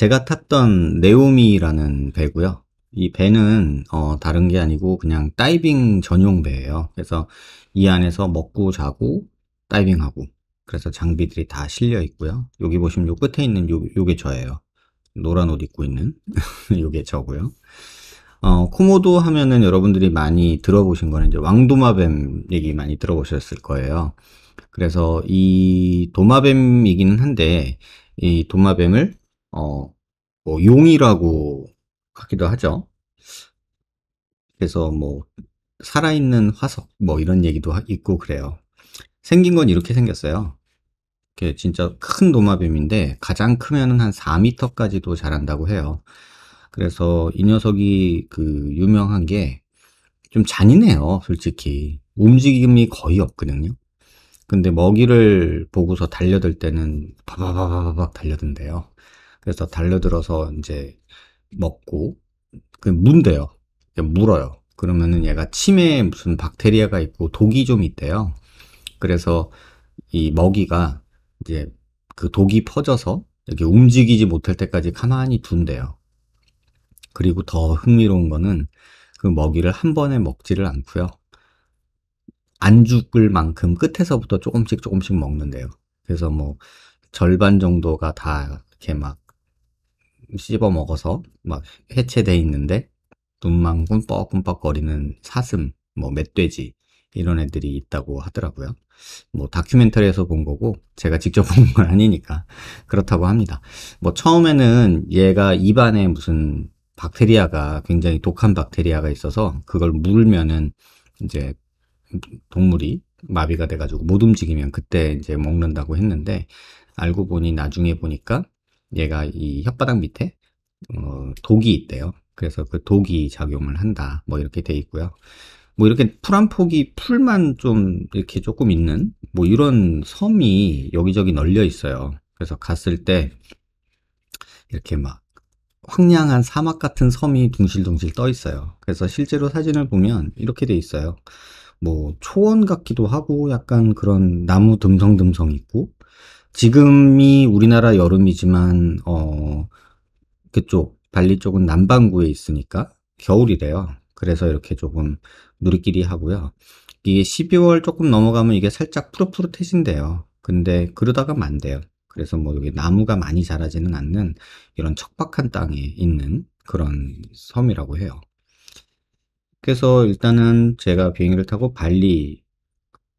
제가 탔던 네오미라는 배고요. 이 배는 어, 다른 게 아니고 그냥 다이빙 전용 배예요. 그래서 이 안에서 먹고 자고 다이빙하고 그래서 장비들이 다 실려 있고요. 여기 보시면 요 끝에 있는 요, 요게 저예요. 노란 옷 입고 있는 요게 저고요. 어, 코모도 하면은 여러분들이 많이 들어보신 거는 이제 왕도마뱀 얘기 많이 들어보셨을 거예요. 그래서 이 도마뱀이기는 한데 이 도마뱀을 어, 뭐 용이라고 하기도 하죠. 그래서 뭐 살아있는 화석 뭐 이런 얘기도 있고 그래요. 생긴 건 이렇게 생겼어요. 이게 진짜 큰 도마뱀인데 가장 크면은 한 4m까지도 자란다고 해요. 그래서 이 녀석이 그 유명한 게 좀 잔인해요, 솔직히. 움직임이 거의 없거든요. 근데 먹이를 보고서 달려들 때는 바바바바박 달려든대요. 그래서 달려들어서 이제 먹고 그 문대요. 물어요. 그러면은 얘가 침에 무슨 박테리아가 있고 독이 좀 있대요. 그래서 이 먹이가 이제 그 독이 퍼져서 이렇게 움직이지 못할 때까지 가만히 둔대요. 그리고 더 흥미로운 거는 그 먹이를 한 번에 먹지를 않고요. 안 죽을 만큼 끝에서부터 조금씩 조금씩 먹는데요. 그래서 뭐 절반 정도가 다 이렇게 막 씹어 먹어서 막 해체돼 있는데 눈만 꿈뻑꿈뻑 거리는 사슴, 뭐 멧돼지 이런 애들이 있다고 하더라고요. 뭐 다큐멘터리에서 본 거고 제가 직접 본 건 아니니까 그렇다고 합니다. 뭐 처음에는 얘가 입안에 무슨 박테리아가 굉장히 독한 박테리아가 있어서 그걸 물면은 이제 동물이 마비가 돼가지고 못 움직이면 그때 이제 먹는다고 했는데 알고 보니 나중에 보니까 얘가 이 혓바닥 밑에 어, 독이 있대요. 그래서 그 독이 작용을 한다. 뭐 이렇게 돼 있고요. 뭐 이렇게 풀 한 폭이 풀만 좀 이렇게 조금 있는 뭐 이런 섬이 여기저기 널려 있어요. 그래서 갔을 때 이렇게 막 황량한 사막 같은 섬이 둥실둥실 떠 있어요. 그래서 실제로 사진을 보면 이렇게 돼 있어요. 뭐 초원 같기도 하고 약간 그런 나무 듬성듬성 있고 지금이 우리나라 여름이지만 어 그쪽 발리 쪽은 남반구에 있으니까 겨울이래요. 그래서 이렇게 조금 누리끼리 하고요. 이게 12월 조금 넘어가면 이게 살짝 푸릇푸릇해진대요. 근데 그러다가만대요 그래서 뭐 여기 나무가 많이 자라지는 않는 이런 척박한 땅에 있는 그런 섬이라고 해요. 그래서 일단은 제가 비행기를 타고 발리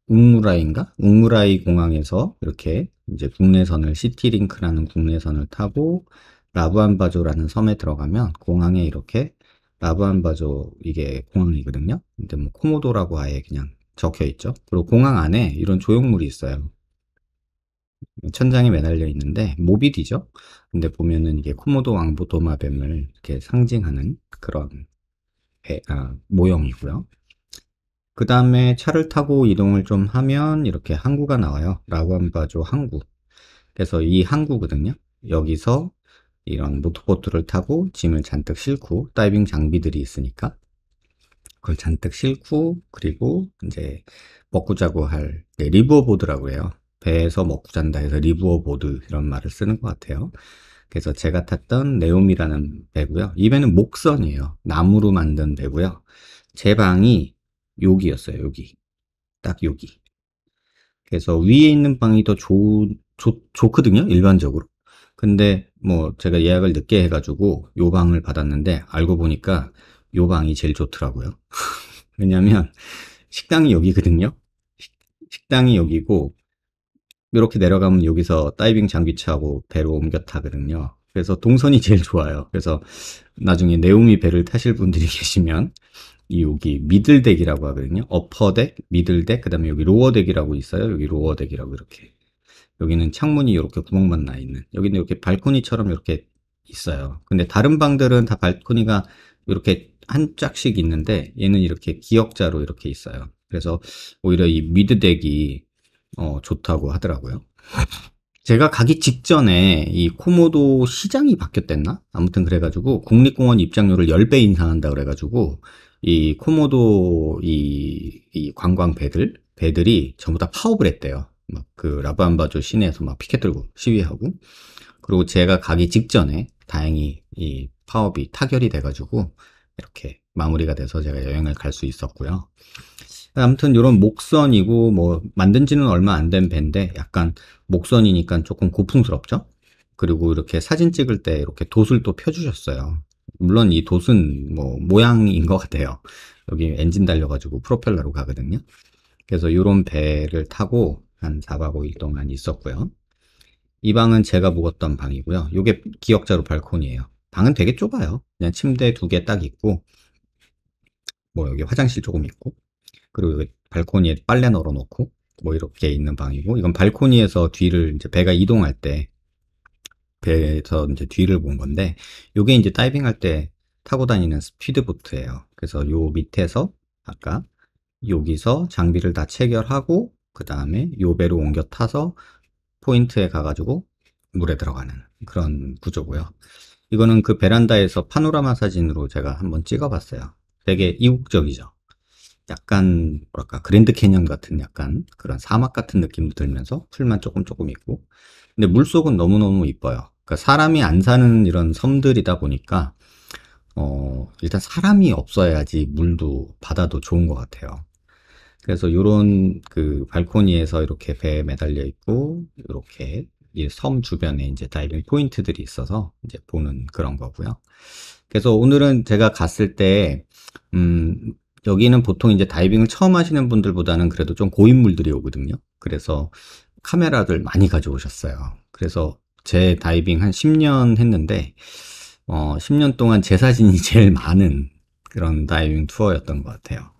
웅무라인가? 웅무라이 공항에서 이렇게 이제 국내선을 시티링크라는 국내선을 타고 라브안바조라는 섬에 들어가면 공항에 이렇게 라브안바조 이게 공항이거든요. 근데 뭐 코모도라고 아예 그냥 적혀 있죠. 그리고 공항 안에 이런 조형물이 있어요. 천장에 매달려 있는데 모비디죠. 근데 보면은 이게 코모도 왕보 도마뱀을 이렇게 상징하는 그런 배, 아, 모형이고요. 그 다음에 차를 타고 이동을 좀 하면 이렇게 항구가 나와요. 라완바조 항구. 그래서 이 항구거든요. 여기서 이런 모터보트를 타고 짐을 잔뜩 싣고 다이빙 장비들이 있으니까 그걸 잔뜩 싣고 그리고 이제 먹고 자고 할 네, 리브어보드라고 해요. 배에서 먹고 잔다 해서 리브어보드 이런 말을 쓰는 것 같아요. 그래서 제가 탔던 네옴이라는 배고요. 이 배는 목선이에요. 나무로 만든 배고요. 제 방이 여기였어요, 여기. 딱 여기. 그래서 위에 있는 방이 더 좋, 좋, 좋거든요, 일반적으로. 근데 뭐 제가 예약을 늦게 해가지고 요 방을 받았는데 알고 보니까 요 방이 제일 좋더라고요. 왜냐면 식당이 여기거든요. 식, 당이 여기고 이렇게 내려가면 여기서 다이빙 장비차하고 배로 옮겨 타거든요. 그래서 동선이 제일 좋아요. 그래서 나중에 내움이 배를 타실 분들이 계시면 여기 미들덱이라고 하거든요. 어퍼덱, 미들덱, 그 다음에 여기 로어덱이라고 있어요. 여기 로어덱이라고 이렇게. 여기는 창문이 이렇게 구멍만 나 있는. 여기는 이렇게 발코니처럼 이렇게 있어요. 근데 다른 방들은 다 발코니가 이렇게 한 짝씩 있는데 얘는 이렇게 기역자로 이렇게 있어요. 그래서 오히려 이 미드덱이 어, 좋다고 하더라고요. 제가 가기 직전에 이 코모도 시장이 바뀌었댔나? 아무튼 그래가지고 국립공원 입장료를 10배 인상한다 그래가지고 이 코모도 이, 이 관광 배들 배들이 전부 다 파업을 했대요. 막 그 라부안바조 시내에서 막 피켓 들고 시위하고 그리고 제가 가기 직전에 다행히 이 파업이 타결이 돼가지고 이렇게 마무리가 돼서 제가 여행을 갈 수 있었고요. 아무튼 이런 목선이고 뭐 만든 지는 얼마 안 된 배인데 약간 목선이니까 조금 고풍스럽죠? 그리고 이렇게 사진 찍을 때 이렇게 도술도 펴주셨어요. 물론 이 돛은 뭐 모양인 것 같아요. 여기 엔진 달려가지고 프로펠러로 가거든요. 그래서 이런 배를 타고 한 4박 5일 동안 있었고요. 이 방은 제가 묵었던 방이고요. 이게 기억자로 발코니에요 방은 되게 좁아요. 그냥 침대 두 개 딱 있고 뭐 여기 화장실 조금 있고 그리고 여기 발코니에 빨래 널어놓고 뭐 이렇게 있는 방이고 이건 발코니에서 뒤를 이제 배가 이동할 때 배에서 이제 뒤를 본 건데 요게 이제 다이빙 할 때 타고 다니는 스피드보트예요. 그래서 요 밑에서 아까 여기서 장비를 다 체결하고 그 다음에 요 배로 옮겨 타서 포인트에 가가지고 물에 들어가는 그런 구조고요. 이거는 그 베란다에서 파노라마 사진으로 제가 한번 찍어봤어요. 되게 이국적이죠. 약간 뭐랄까 그랜드 캐년 같은 약간 그런 사막 같은 느낌도 들면서 풀만 조금 조금 있고 근데 물속은 너무너무 이뻐요 그러니까 사람이 안 사는 이런 섬들이다 보니까 어, 일단 사람이 없어야지 물도 바다도 좋은 것 같아요. 그래서 요런 그 발코니에서 이렇게 배에 매달려 있고 이렇게 섬 주변에 이제 다이빙 포인트들이 있어서 이제 보는 그런 거고요. 그래서 오늘은 제가 갔을 때 음, 여기는 보통 이제 다이빙을 처음 하시는 분들보다는 그래도 좀 고인물들이 오거든요. 그래서 카메라들 많이 가져오셨어요. 그래서 제 다이빙 한 10년 했는데 어, 10년 동안 제 사진이 제일 많은 그런 다이빙 투어였던 것 같아요.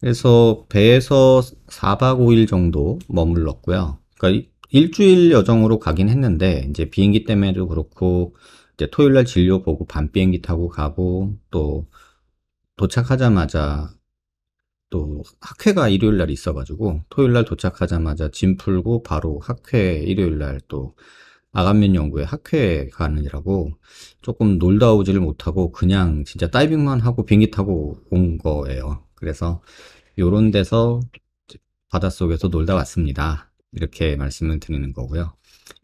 그래서 배에서 4박 5일 정도 머물렀고요. 그러니까 일주일 여정으로 가긴 했는데 이제 비행기 때문에도 그렇고 이제 토요일 날 진료 보고 밤 비행기 타고 가고 또 도착하자마자 또 학회가 일요일 날 있어가지고 토요일 날 도착하자마자 짐 풀고 바로 학회 일요일 날 또 아간면 연구회 학회에 가느라고 조금 놀다 오지를 못하고 그냥 진짜 다이빙만 하고 비행기 타고 온 거예요. 그래서 요런 데서 바닷속에서 놀다 왔습니다. 이렇게 말씀을 드리는 거고요.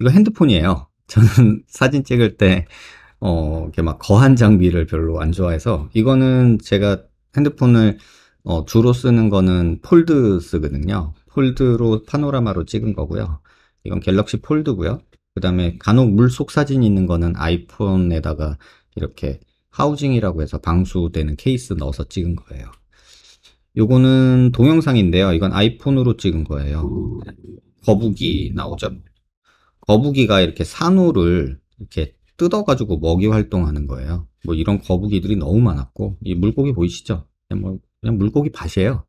이거 핸드폰이에요. 저는 사진 찍을 때 어, 이렇게 막 거한 장비를 별로 안 좋아해서 이거는 제가 핸드폰을 어, 주로 쓰는 거는 폴드 쓰거든요. 폴드로 파노라마로 찍은 거고요. 이건 갤럭시 폴드고요. 그 다음에 간혹 물속 사진 있는 거는 아이폰에다가 이렇게 하우징이라고 해서 방수되는 케이스 넣어서 찍은 거예요. 요거는 동영상인데요. 이건 아이폰으로 찍은 거예요. 거북이 나오죠. 거북이가 이렇게 산호를 이렇게 뜯어가지고 먹이 활동하는 거예요. 뭐 이런 거북이들이 너무 많았고, 이 물고기 보이시죠? 뭐 그냥 물고기 밭이에요.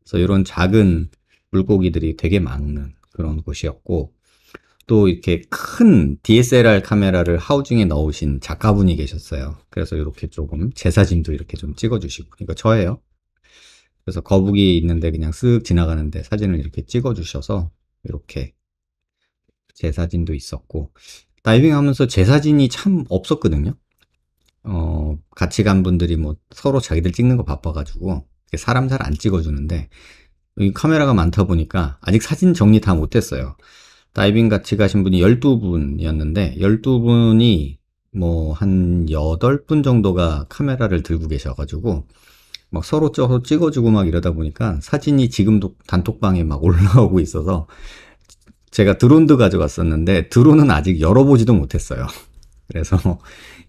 그래서 이런 작은 물고기들이 되게 많은 그런 곳이었고 또 이렇게 큰 DSLR 카메라를 하우징에 넣으신 작가분이 계셨어요. 그래서 이렇게 조금 제 사진도 이렇게 좀 찍어주시고 이거 그러니까 저예요. 그래서 거북이 있는데 그냥 쓱 지나가는데 사진을 이렇게 찍어주셔서 이렇게 제 사진도 있었고 다이빙하면서 제 사진이 참 없었거든요. 어, 같이 간 분들이 뭐 서로 자기들 찍는 거 바빠가지고 사람 잘 안 찍어주는데 여기 카메라가 많다 보니까 아직 사진 정리 다 못했어요. 다이빙 같이 가신 분이 12분이었는데 12분이 뭐 한 8분 정도가 카메라를 들고 계셔가지고 막 서로 쪄서 찍어주고 막 이러다 보니까 사진이 지금도 단톡방에 막 올라오고 있어서 제가 드론도 가져갔었는데 드론은 아직 열어보지도 못했어요. 그래서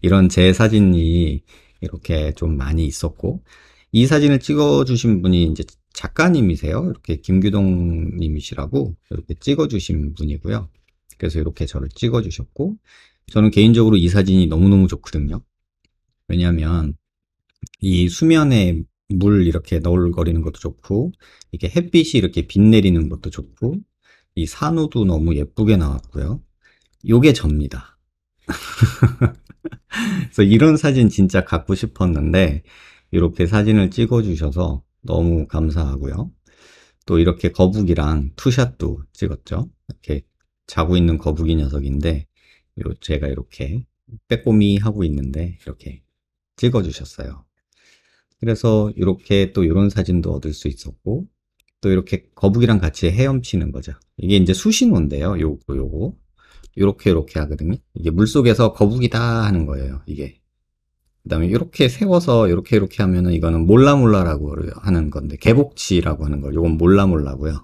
이런 제 사진이 이렇게 좀 많이 있었고 이 사진을 찍어주신 분이 이제 작가님이세요. 이렇게 김규동님이시라고 이렇게 찍어주신 분이고요. 그래서 이렇게 저를 찍어주셨고 저는 개인적으로 이 사진이 너무너무 좋거든요. 왜냐하면 이 수면에 물 이렇게 널울거리는 것도 좋고 이게 렇 햇빛이 이렇게 빛 내리는 것도 좋고 이 산호도 너무 예쁘게 나왔고요. 요게 접니다. 그래서 이런 사진 진짜 갖고 싶었는데 이렇게 사진을 찍어주셔서 너무 감사하고요. 또 이렇게 거북이랑 투샷도 찍었죠. 이렇게 자고 있는 거북이 녀석인데 요 제가 이렇게 빼꼼히 하고 있는데 이렇게 찍어주셨어요. 그래서 이렇게 또 이런 사진도 얻을 수 있었고 또 이렇게 거북이랑 같이 헤엄치는 거죠. 이게 이제 수신호인데요. 요거 요거 이렇게 이렇게 하거든요. 이게 물속에서 거북이다 하는 거예요. 이게. 그 다음에 이렇게 세워서 이렇게 이렇게 하면은 이거는 몰라몰라라고 하는 건데 개복치라고 하는 걸 요건 몰라몰라고요.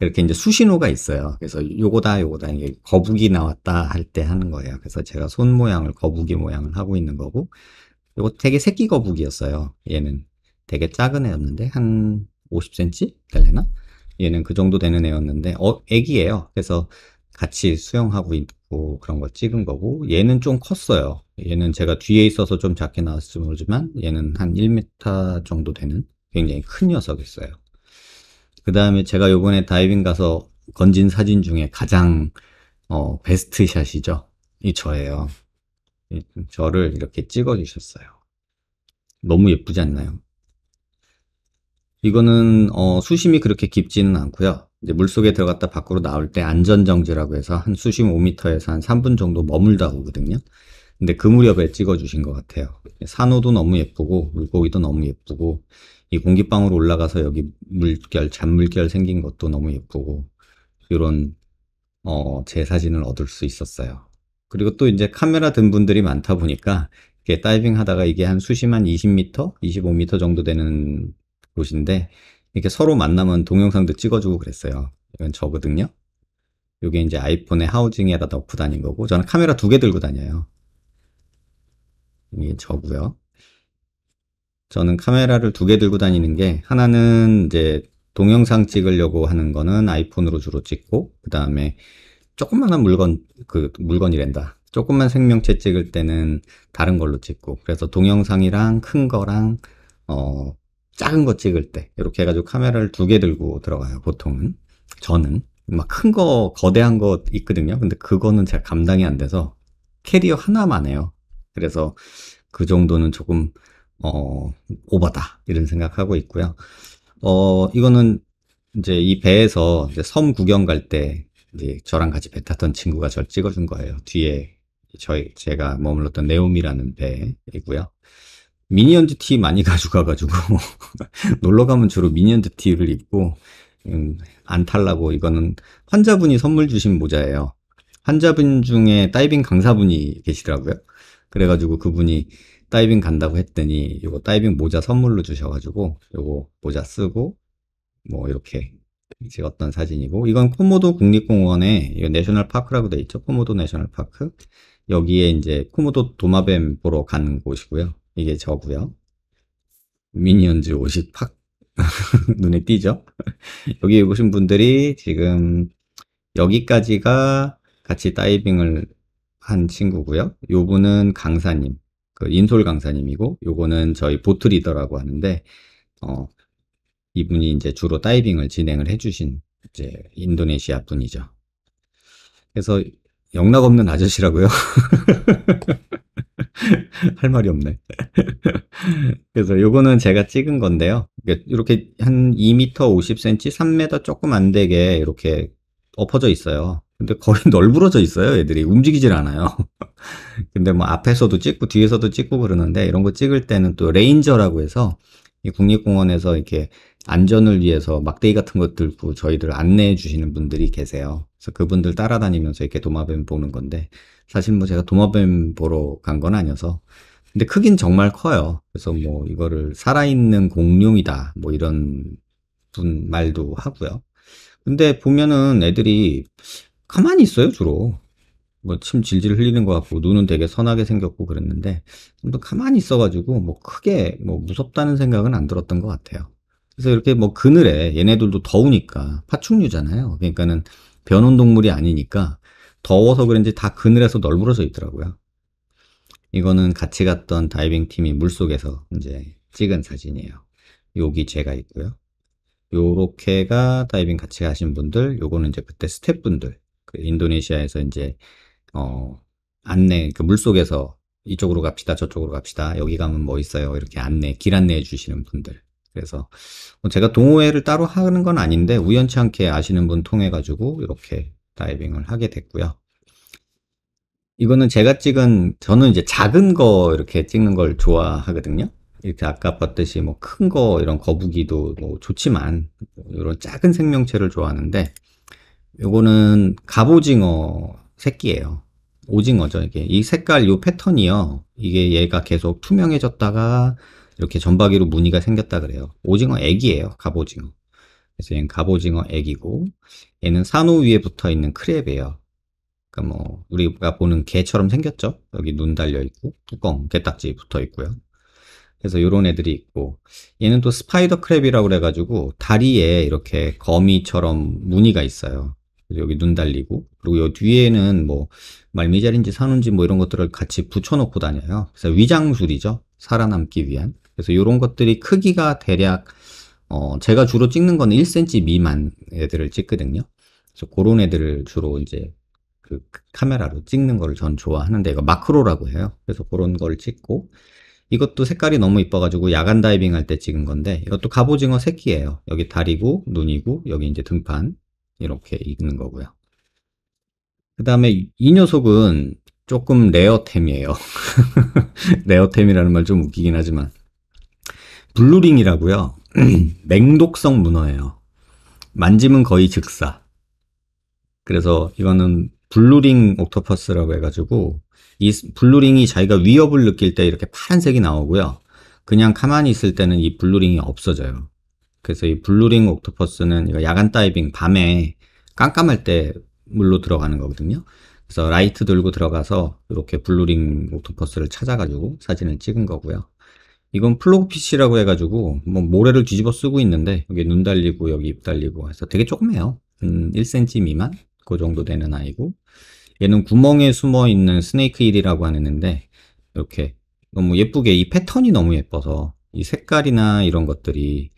이렇게 이제 수신호가 있어요. 그래서 요거다 요거다 이게 거북이 나왔다 할 때 하는 거예요. 그래서 제가 손 모양을 거북이 모양을 하고 있는 거고 요거 되게 새끼 거북이였어요. 얘는 되게 작은 애였는데 한 50cm 될래나? 얘는 그 정도 되는 애였는데 어 애기예요. 그래서 같이 수영하고 있고 그런 걸 찍은 거고 얘는 좀 컸어요. 얘는 제가 뒤에 있어서 좀 작게 나왔을지 모르지만 얘는 한 1m 정도 되는 굉장히 큰 녀석이었어요. 그 다음에 제가 요번에 다이빙 가서 건진 사진 중에 가장 어, 베스트 샷이죠. 이 저예요. 저를 이렇게 찍어 주셨어요. 너무 예쁘지 않나요? 이거는 어, 수심이 그렇게 깊지는 않고요. 이제 물속에 들어갔다 밖으로 나올 때 안전정지라고 해서 한 수심 5m에서 한 3분 정도 머물다 오거든요. 근데 그 무렵에 찍어주신 것 같아요. 산호도 너무 예쁘고 물고기도 너무 예쁘고 이공기방으로 올라가서 여기 물결, 잔물결 생긴 것도 너무 예쁘고 이런 어, 제 사진을 얻을 수 있었어요. 그리고 또 이제 카메라 든 분들이 많다 보니까 이게 다이빙 하다가 이게 한 수심 한 20m, 25m 정도 되는 롯인데 이렇게 서로 만나면 동영상도 찍어주고 그랬어요. 이건 저거든요. 이게 이제 아이폰의 하우징에다 넣고 다닌 거고 저는 카메라 두 개 들고 다녀요. 이게 저고요. 저는 카메라를 두 개 들고 다니는 게 하나는 이제 동영상 찍으려고 하는 거는 아이폰으로 주로 찍고 그 다음에 조그만한 물건 그 물건이란다. 조그만 생명체 찍을 때는 다른 걸로 찍고 그래서 동영상이랑 큰 거랑 어 작은 거 찍을 때 이렇게 해가지고 카메라를 두 개 들고 들어가요 보통은 저는 막 큰 거 거대한 거 있거든요 근데 그거는 제가 감당이 안 돼서 캐리어 하나만 해요 그래서 그 정도는 조금 어 오바다 이런 생각하고 있고요 어 이거는 이제 이 배에서 이제 섬 구경 갈때 이제 저랑 같이 배 탔던 친구가 저를 찍어준 거예요 뒤에 저희 제가 머물렀던 네옴이라는 배이고요 미니언즈 티 많이 가져가가지고 놀러 가면 주로 미니언즈 티를 입고 음, 안 탈라고 이거는 환자분이 선물 주신 모자예요. 환자분 중에 다이빙 강사분이 계시더라고요. 그래가지고 그분이 다이빙 간다고 했더니 이거 다이빙 모자 선물로 주셔가지고 이거 모자 쓰고 뭐 이렇게 찍었던 사진이고 이건 코모도 국립공원에 내셔널 파크라고 돼 있죠. 코모도 내셔널 파크 여기에 이제 코모도 도마뱀 보러 간 곳이고요. 이게 저고요. 미니언즈 50팍 눈에 띄죠? 여기 오신 분들이 지금 여기까지가 같이 다이빙을 한 친구고요. 요분은 강사님, 그 인솔 강사님이고 요거는 저희 보트 리더라고 하는데 어, 이분이 이제 주로 다이빙을 진행을 해주신 이제 인도네시아 분이죠. 그래서 영락 없는 아저씨라고요. 할 말이 없네. 그래서 요거는 제가 찍은 건데요. 이렇게 한 2m 50cm, 3m 조금 안 되게 이렇게 엎어져 있어요. 근데 거의 널브러져 있어요. 애들이 움직이질 않아요. 근데 뭐 앞에서도 찍고 뒤에서도 찍고 그러는데 이런 거 찍을 때는 또 레인저라고 해서 이 국립공원에서 이렇게 안전을 위해서 막대기 같은 것 들고 저희들 안내해 주시는 분들이 계세요. 그래서 그분들 따라다니면서 이렇게 도마뱀 보는 건데 사실 뭐 제가 도마뱀 보러 간 건 아니어서. 근데 크긴 정말 커요. 그래서 뭐 이거를 살아있는 공룡이다. 뭐 이런 분 말도 하고요. 근데 보면은 애들이 가만히 있어요, 주로. 뭐 침 질질 흘리는 것 같고 눈은 되게 선하게 생겼고 그랬는데 좀 더 가만히 있어가지고 뭐 크게 뭐 무섭다는 생각은 안 들었던 것 같아요. 그래서 이렇게 뭐 그늘에 얘네들도 더우니까 파충류잖아요. 그러니까는 변온 동물이 아니니까 더워서 그런지 다 그늘에서 널브러져 있더라고요. 이거는 같이 갔던 다이빙 팀이 물속에서 이제 찍은 사진이에요. 여기 제가 있고요. 요렇게가 다이빙 같이 가신 분들, 요거는 이제 그때 스태프분들, 그 인도네시아에서 이제 어 안내, 그 물속에서 이쪽으로 갑시다, 저쪽으로 갑시다, 여기 가면 뭐 있어요, 이렇게 안내, 길 안내해 주시는 분들. 그래서 뭐 제가 동호회를 따로 하는 건 아닌데 우연치 않게 아시는 분 통해 가지고 이렇게 다이빙을 하게 됐고요. 이거는 제가 찍은 저는 이제 작은 거 이렇게 찍는 걸 좋아하거든요. 이렇게 아까 봤듯이 뭐 큰 거 이런 거북이도 뭐 좋지만 이런 작은 생명체를 좋아하는데 요거는 갑오징어 새끼예요. 오징어죠 이게 이 색깔 요 패턴이요. 이게 얘가 계속 투명해졌다가 이렇게 점박이로 무늬가 생겼다 그래요. 오징어 애기예요. 갑오징어. 그래서 얘는 갑오징어 애기고 얘는 산호 위에 붙어 있는 크랩이에요. 그러니까 뭐 우리가 보는 개처럼 생겼죠. 여기 눈 달려 있고 뚜껑 개딱지 붙어 있고요. 그래서 이런 애들이 있고 얘는 또 스파이더 크랩이라고 그래가지고 다리에 이렇게 거미처럼 무늬가 있어요. 여기 눈 달리고 그리고 요 뒤에는 뭐 말미잘인지 산운지 뭐 이런 것들을 같이 붙여놓고 다녀요. 그래서 위장술이죠. 살아남기 위한. 그래서 이런 것들이 크기가 대략 어, 제가 주로 찍는 건 1cm 미만 애들을 찍거든요. 그래서 그런 애들을 주로 이제 그 카메라로 찍는 거를 전 좋아하는데 이거 마크로라고 해요. 그래서 그런 걸 찍고 이것도 색깔이 너무 이뻐가지고 야간 다이빙 할 때 찍은 건데 이것도 갑오징어 새끼예요. 여기 다리고 눈이고 여기 이제 등판 이렇게 있는 거고요. 그 다음에 이 녀석은 조금 레어템이에요. 레어템이라는 말 좀 웃기긴 하지만 블루링이라고요. 맹독성 문어예요. 만지면 거의 즉사. 그래서 이거는 블루링 옥토퍼스라고 해가지고 이 블루링이 자기가 위협을 느낄 때 이렇게 파란색이 나오고요. 그냥 가만히 있을 때는 이 블루링이 없어져요. 그래서 이 블루링 옥토퍼스는 야간 다이빙 밤에 깜깜할 때 물로 들어가는 거거든요. 그래서 라이트 들고 들어가서 이렇게 블루링 옥토퍼스를 찾아가지고 사진을 찍은 거고요. 이건 플로 p c 라고 해가지고 뭐 모래를 뒤집어 쓰고 있는데 여기 눈 달리고 여기 입 달리고 해서 되게 조그매요 음, 1cm 미만 그 정도 되는 아이고 얘는 구멍에 숨어 있는 스네이크 1이라고 하는 데 이렇게 너무 예쁘게 이 패턴이 너무 예뻐서 이 색깔이나 이런 것들이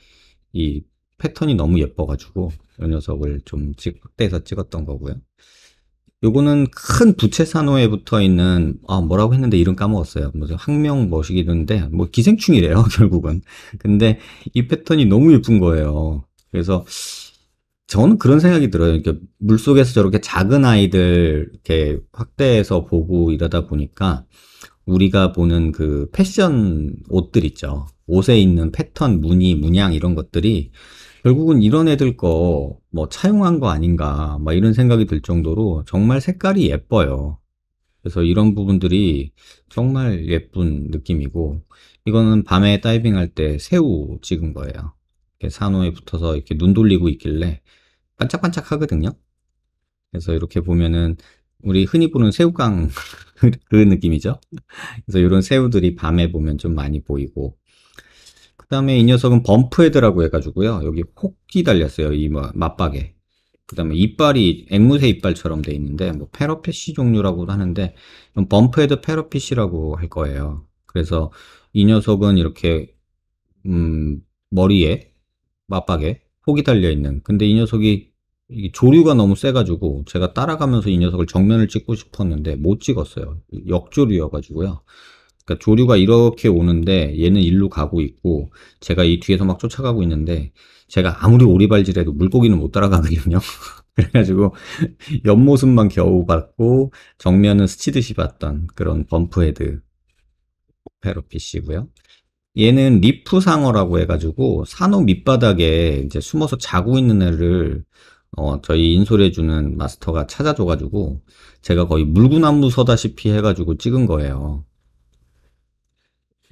이 패턴이 너무 예뻐가지고 이 녀석을 좀 찍, 확대해서 찍었던 거고요 요거는 큰 부채 산호에 붙어 있는 아 뭐라고 했는데 이름 까먹었어요. 무슨 뭐 학명 뭐시기는데 뭐 기생충이래요 결국은. 근데 이 패턴이 너무 예쁜 거예요. 그래서 저는 그런 생각이 들어요. 이렇게 물 속에서 저렇게 작은 아이들 이렇게 확대해서 보고 이러다 보니까 우리가 보는 그 패션 옷들 있죠. 옷에 있는 패턴, 무늬, 문양 이런 것들이 결국은 이런 애들 거 뭐 차용한 거 아닌가 막 이런 생각이 들 정도로 정말 색깔이 예뻐요. 그래서 이런 부분들이 정말 예쁜 느낌이고 이거는 밤에 다이빙할 때 새우 찍은 거예요. 이렇게 산호에 붙어서 이렇게 눈 돌리고 있길래 반짝반짝 하거든요. 그래서 이렇게 보면은 우리 흔히 보는 새우깡 그 느낌이죠. 그래서 이런 새우들이 밤에 보면 좀 많이 보이고 그다음에 이 녀석은 범프헤드라고 해가지고요. 여기 혹이 달렸어요. 이 뭐 맞박에. 그다음에 이빨이 앵무새 이빨처럼 돼 있는데 뭐 페러피시 종류라고도 하는데 범프헤드 페러피시라고 할 거예요. 그래서 이 녀석은 이렇게 음, 머리에 맞박에 혹이 달려 있는. 근데 이 녀석이 조류가 너무 세가지고 제가 따라가면서 이 녀석을 정면을 찍고 싶었는데 못 찍었어요. 역조류여가지고요. 그러니까 조류가 이렇게 오는데 얘는 일로 가고 있고 제가 이 뒤에서 막 쫓아가고 있는데 제가 아무리 오리발질해도 물고기는 못 따라가거든요. 그래가지고 옆모습만 겨우 봤고 정면은 스치듯이 봤던 그런 범프헤드 페로피시고요. 얘는 리프상어라고 해가지고 산호 밑바닥에 이제 숨어서 자고 있는 애를 어, 저희 인솔해주는 마스터가 찾아줘가지고 제가 거의 물구나무 서다시피 해가지고 찍은 거예요.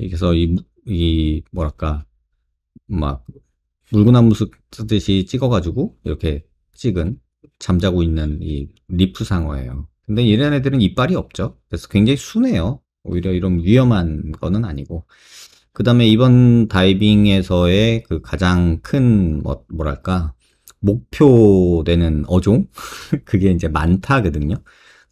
그래서 이, 이 뭐랄까 막 물구나무 쓰듯이 찍어가지고 이렇게 찍은 잠자고 있는 이 리프 상어예요. 근데 이런 애들은 이빨이 없죠. 그래서 굉장히 순해요. 오히려 이런 위험한 거는 아니고. 그 다음에 이번 다이빙에서의 그 가장 큰, 뭐, 뭐랄까, 목표되는 어종? 그게 이제 많다거든요.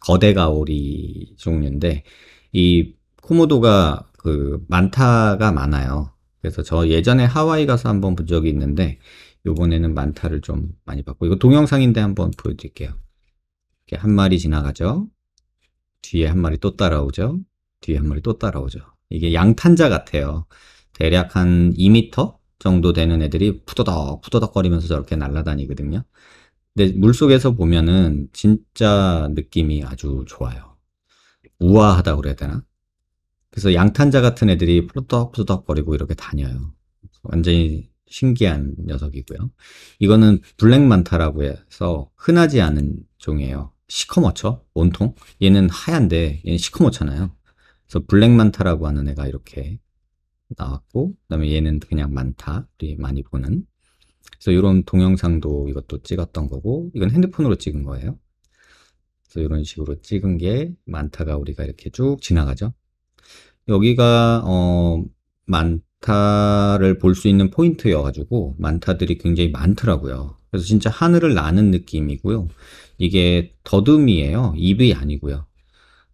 거대 가오리 종류인데, 이 코모도가 그 만타가 많아요. 그래서 저 예전에 하와이 가서 한번 본 적이 있는데 요번에는 만타를 좀 많이 봤고 이거 동영상인데 한번 보여드릴게요. 이렇게 한 마리 지나가죠. 뒤에 한 마리 또 따라오죠. 뒤에 한 마리 또 따라오죠. 이게 양탄자 같아요. 대략 한 2m 정도 되는 애들이 푸더덕 푸더덕 거리면서 저렇게 날아다니거든요. 근데 물속에서 보면은 진짜 느낌이 아주 좋아요. 우아하다고 그래야 되나? 그래서 양탄자 같은 애들이 푸덕푸덕거리고 이렇게 다녀요. 완전히 신기한 녀석이고요. 이거는 블랙만타라고 해서 흔하지 않은 종이에요. 시커멓죠? 온통? 얘는 하얀데 얘는 시커멓잖아요. 그래서 블랙만타라고 하는 애가 이렇게 나왔고 그 다음에 얘는 그냥 만타 우리 많이 보는 그래서 이런 동영상도 이것도 찍었던 거고 이건 핸드폰으로 찍은 거예요. 그래서 이런 식으로 찍은 게 만타가 우리가 이렇게 쭉 지나가죠. 여기가 어 많다를 볼 수 있는 포인트여 가지고 많다들이 굉장히 많더라고요. 그래서 진짜 하늘을 나는 느낌이고요. 이게 더듬이에요. 입이 아니고요.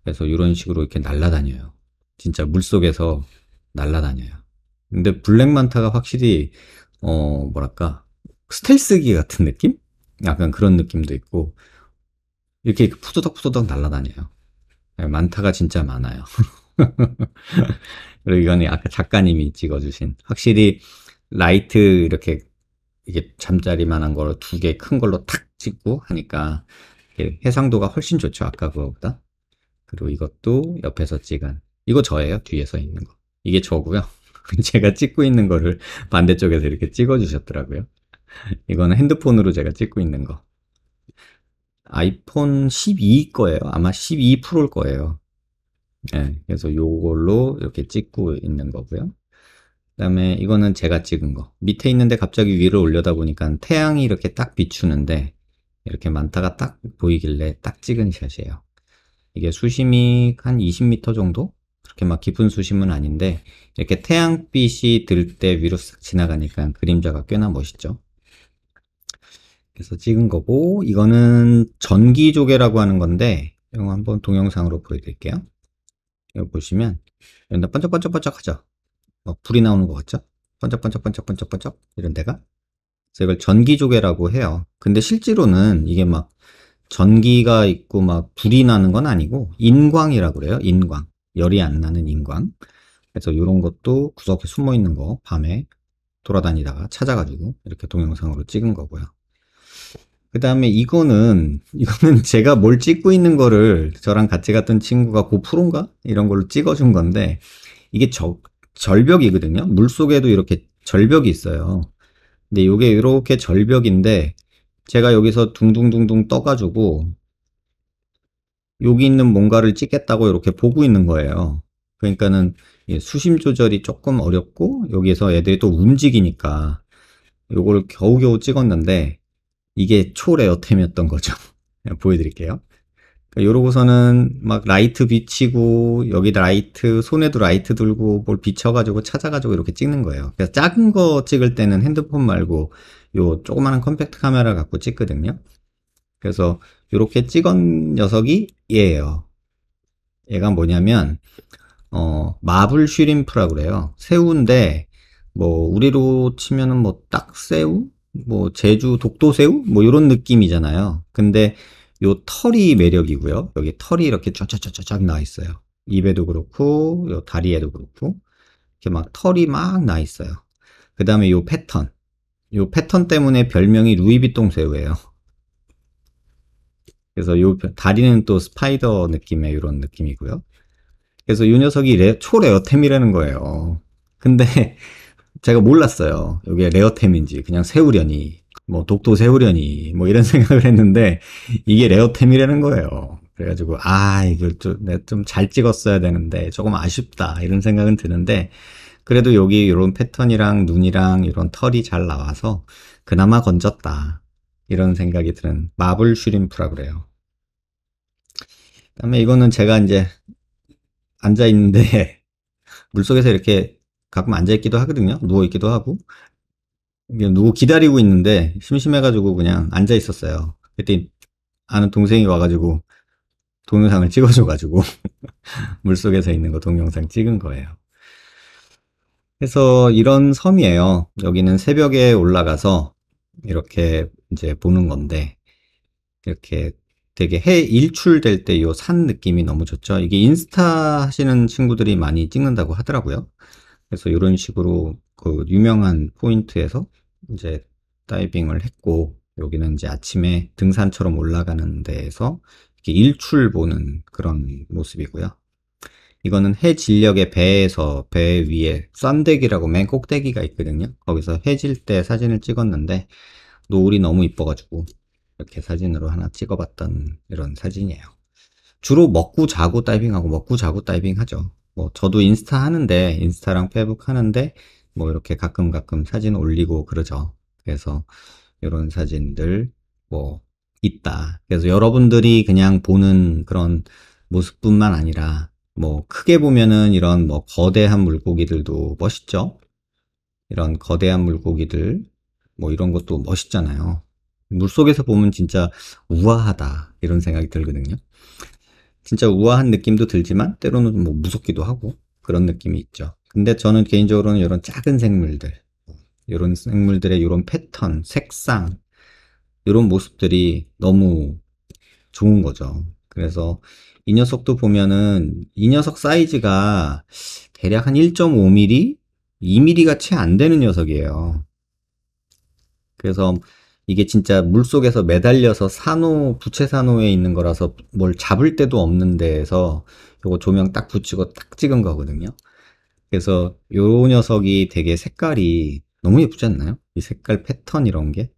그래서 이런 식으로 이렇게 날라다녀요. 진짜 물속에서 날라다녀요. 근데 블랙만타가 확실히 어 뭐랄까 스텔스기 같은 느낌? 약간 그런 느낌도 있고 이렇게 푸드덕푸드덕 날라다녀요. 많타가 네, 진짜 많아요. 그리고 이거는 아까 작가님이 찍어주신 확실히 라이트 이렇게 이게 잠자리만한 걸로두 개 큰 걸로 탁 찍고 하니까 해상도가 훨씬 좋죠 아까 그거보다 그리고 이것도 옆에서 찍은 이거 저예요 뒤에서 있는 거 이게 저고요 제가 찍고 있는 거를 반대쪽에서 이렇게 찍어 주셨더라고요 이거는 핸드폰으로 제가 찍고 있는 거 아이폰 12 거예요 아마 12 프로일 거예요 예, 그래서 요걸로 이렇게 찍고 있는 거고요. 그 다음에 이거는 제가 찍은 거. 밑에 있는데 갑자기 위로 올려다 보니까 태양이 이렇게 딱 비추는데 이렇게 많다가 딱 보이길래 딱 찍은 샷이에요. 이게 수심이 한 20m 정도? 그렇게 막 깊은 수심은 아닌데 이렇게 태양빛이 들 때 위로 싹 지나가니까 그림자가 꽤나 멋있죠. 그래서 찍은 거고 이거는 전기조개라고 하는 건데 이거 한번 동영상으로 보여드릴게요. 여기 보시면 여기다 번쩍번쩍번쩍 하죠. 막 불이 나오는 것 같죠? 번쩍번쩍번쩍번쩍번쩍 이런 데가 그래서 이걸 전기조개라고 해요. 근데 실제로는 이게 막 전기가 있고 막 불이 나는 건 아니고 인광이라고 그래요. 인광. 열이 안 나는 인광. 그래서 이런 것도 구석에 숨어 있는 거 밤에 돌아다니다가 찾아가지고 이렇게 동영상으로 찍은 거고요. 그 다음에 이거는, 이거는 제가 뭘 찍고 있는 거를 저랑 같이 갔던 친구가 고프로인가? 이런 걸로 찍어준 건데, 이게 저, 절벽이거든요? 물 속에도 이렇게 절벽이 있어요. 근데 이게 이렇게 절벽인데, 제가 여기서 둥둥둥둥 떠가지고, 여기 있는 뭔가를 찍겠다고 이렇게 보고 있는 거예요. 그러니까는 수심 조절이 조금 어렵고, 여기서 에 애들이 또 움직이니까, 요거를 겨우겨우 찍었는데, 이게 초레어템이었던 거죠. 보여드릴게요. 그러니까 요러고서는 막 라이트 비치고 여기 라이트 손에도 라이트 들고 뭘 비춰가지고 찾아가지고 이렇게 찍는 거예요. 그래서 그러니까 작은 거 찍을 때는 핸드폰 말고 요 조그마한 컴팩트 카메라 갖고 찍거든요. 그래서 이렇게 찍은 녀석이 얘예요. 얘가 뭐냐면 어 마블 슈림프라 그래요. 새우인데 뭐 우리로 치면은 뭐 딱새우 뭐 제주 독도새우 뭐 이런 느낌이잖아요. 근데 요 털이 매력이고요. 여기 털이 이렇게 쫙쫙쫙쫙 나 있어요. 입에도 그렇고 요 다리에도 그렇고 이렇게 막 털이 막 나 있어요. 그 다음에 요 패턴 요 패턴 때문에 별명이 루이비통 새우예요. 그래서 요 다리는 또 스파이더 느낌의 이런 느낌이고요. 그래서 이 녀석이 레, 초레어템이라는 거예요. 근데 제가 몰랐어요. 이게 레어템인지 그냥 새우려니뭐 독도 새우려니뭐 이런 생각을 했는데 이게 레어템이라는 거예요. 그래가지고 아 이걸 좀 잘 찍었어야 되는데 조금 아쉽다 이런 생각은 드는데 그래도 여기 이런 패턴이랑 눈이랑 이런 털이 잘 나와서 그나마 건졌다 이런 생각이 드는 마블 슈림프라 그래요. 그다음에 이거는 제가 이제 앉아 있는데 물속에서 이렇게 가끔 앉아있기도 하거든요. 누워있기도 하고. 누구 기다리고 있는데 심심해가지고 그냥 앉아있었어요. 그때 아는 동생이 와가지고 동영상을 찍어줘가지고 물속에서 있는 거 동영상 찍은 거예요. 그래서 이런 섬이에요. 여기는 새벽에 올라가서 이렇게 이제 보는 건데 이렇게 되게 해 일출될 때요산 느낌이 너무 좋죠. 이게 인스타 하시는 친구들이 많이 찍는다고 하더라고요. 그래서 이런 식으로 그 유명한 포인트에서 이제 다이빙을 했고 여기는 이제 아침에 등산처럼 올라가는 데에서 이렇게 일출 보는 그런 모습이고요. 이거는 해질력의 배에서 배 위에 쌈대기라고 맨 꼭대기가 있거든요. 거기서 해 질 때 사진을 찍었는데 노을이 너무 이뻐가지고 이렇게 사진으로 하나 찍어봤던 이런 사진이에요. 주로 먹고 자고 다이빙하고 먹고 자고 다이빙하죠. 뭐 저도 인스타 하는데 인스타랑 페북 하는데 뭐 이렇게 가끔 가끔 사진 올리고 그러죠. 그래서 이런 사진들 뭐 있다. 그래서 여러분들이 그냥 보는 그런 모습뿐만 아니라 뭐 크게 보면은 이런 뭐 거대한 물고기들도 멋있죠. 이런 거대한 물고기들 뭐 이런 것도 멋있잖아요. 물속에서 보면 진짜 우아하다 이런 생각이 들거든요. 진짜 우아한 느낌도 들지만 때로는 뭐 무섭기도 하고 그런 느낌이 있죠. 근데 저는 개인적으로는 이런 작은 생물들, 이런 생물들의 이런 패턴, 색상, 이런 모습들이 너무 좋은 거죠. 그래서 이 녀석도 보면은 이 녀석 사이즈가 대략 한 1.5mm, 2mm 가채 안 되는 녀석이에요. 그래서 이게 진짜 물속에서 매달려서 산호 부채 산호에 있는 거라서 뭘 잡을 데도 없는 데에서 요거 조명 딱 붙이고 딱 찍은 거거든요. 그래서 요 녀석이 되게 색깔이 너무 예쁘지 않나요? 이 색깔 패턴 이런 게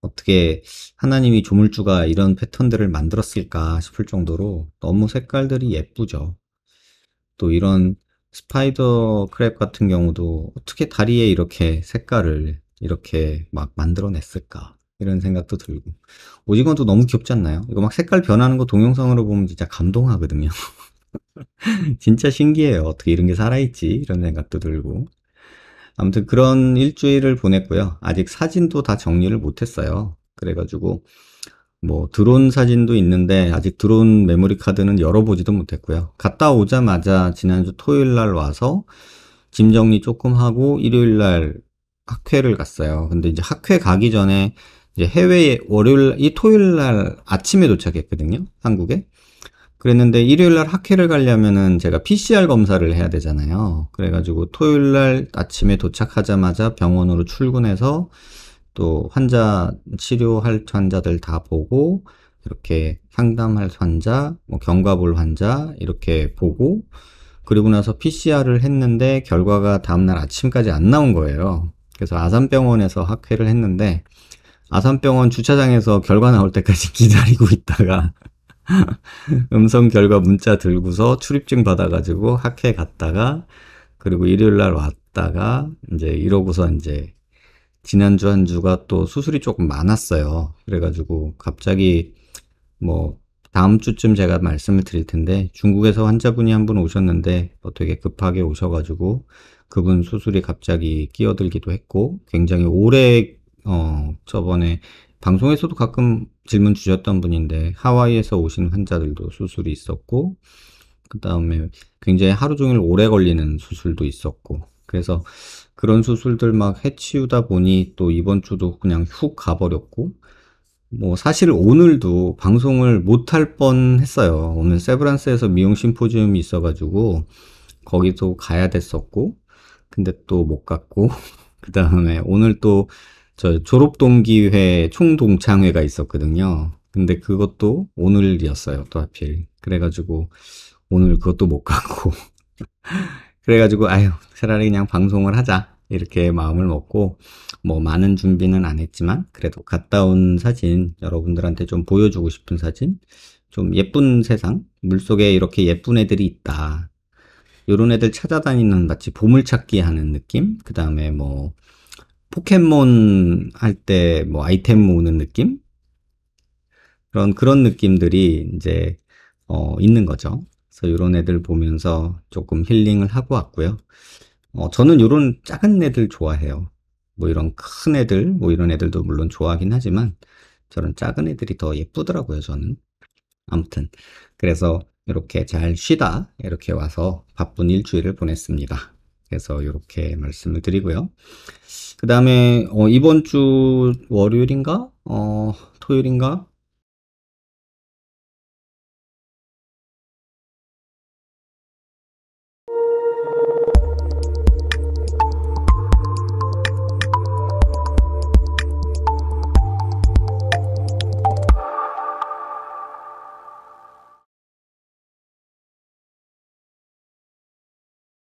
어떻게 하나님이 조물주가 이런 패턴들을 만들었을까 싶을 정도로 너무 색깔들이 예쁘죠. 또 이런 스파이더 크랩 같은 경우도 어떻게 다리에 이렇게 색깔을 이렇게 막 만들어냈을까 이런 생각도 들고 오징어도 너무 귀엽지 않나요? 이거 막 색깔 변하는 거 동영상으로 보면 진짜 감동하거든요 진짜 신기해요 어떻게 이런 게 살아있지 이런 생각도 들고 아무튼 그런 일주일을 보냈고요 아직 사진도 다 정리를 못했어요 그래가지고 뭐 드론 사진도 있는데 아직 드론 메모리 카드는 열어보지도 못했고요 갔다 오자마자 지난주 토요일 날 와서 짐 정리 조금 하고 일요일 날 학회를 갔어요. 근데 이제 학회 가기 전에 이제 해외에 월요일 이 토요일 날 아침에 도착했거든요. 한국에. 그랬는데 일요일 날 학회를 가려면은 제가 PCR 검사를 해야 되잖아요. 그래가지고 토요일 날 아침에 도착하자마자 병원으로 출근해서 또 환자 치료할 환자들 다 보고 이렇게 상담할 환자, 뭐 경과볼 환자 이렇게 보고 그리고 나서 PCR을 했는데 결과가 다음날 아침까지 안 나온 거예요. 그래서 아산병원에서 학회를 했는데 아산병원 주차장에서 결과 나올 때까지 기다리고 있다가 음성 결과 문자 들고서 출입증 받아가지고 학회 갔다가 그리고 일요일 날 왔다가 이제 이러고서 이제 지난주 한 주가 또 수술이 조금 많았어요. 그래가지고 갑자기 뭐 다음 주쯤 제가 말씀을 드릴 텐데 중국에서 환자분이 한 분 오셨는데 뭐 되게 급하게 오셔가지고 그분 수술이 갑자기 끼어들기도 했고 굉장히 오래 어 저번에 방송에서도 가끔 질문 주셨던 분인데 하와이에서 오신 환자들도 수술이 있었고 그 다음에 굉장히 하루 종일 오래 걸리는 수술도 있었고 그래서 그런 수술들 막 해치우다 보니 또 이번 주도 그냥 훅 가버렸고 뭐 사실 오늘도 방송을 못할 뻔 했어요 오늘 세브란스에서 미용 심포지움이 있어가지고 거기도 가야 됐었고 근데 또 못 갔고 그 다음에 오늘 또 저 졸업 동기회 총동창회가 있었거든요. 근데 그것도 오늘이었어요. 또 하필 그래가지고 오늘 그것도 못 갔고 그래가지고 아유 차라리 그냥 방송을 하자 이렇게 마음을 먹고 뭐 많은 준비는 안 했지만 그래도 갔다 온 사진 여러분들한테 좀 보여주고 싶은 사진 좀 예쁜 세상 물속에 이렇게 예쁜 애들이 있다 요런 애들 찾아다니는 마치 보물찾기 하는 느낌? 그 다음에 뭐, 포켓몬 할 때 뭐 아이템 모으는 느낌? 그런, 그런 느낌들이 이제, 어, 있는 거죠. 그래서 요런 애들 보면서 조금 힐링을 하고 왔고요. 어, 저는 요런 작은 애들 좋아해요. 뭐 이런 큰 애들, 뭐 이런 애들도 물론 좋아하긴 하지만, 저런 작은 애들이 더 예쁘더라고요, 저는. 아무튼. 그래서 이렇게 잘 쉬다 이렇게 와서 바쁜 일주일을 보냈습니다. 그래서 이렇게 말씀을 드리고요. 그 다음에 어, 이번 주 월요일인가? 어, 토요일인가?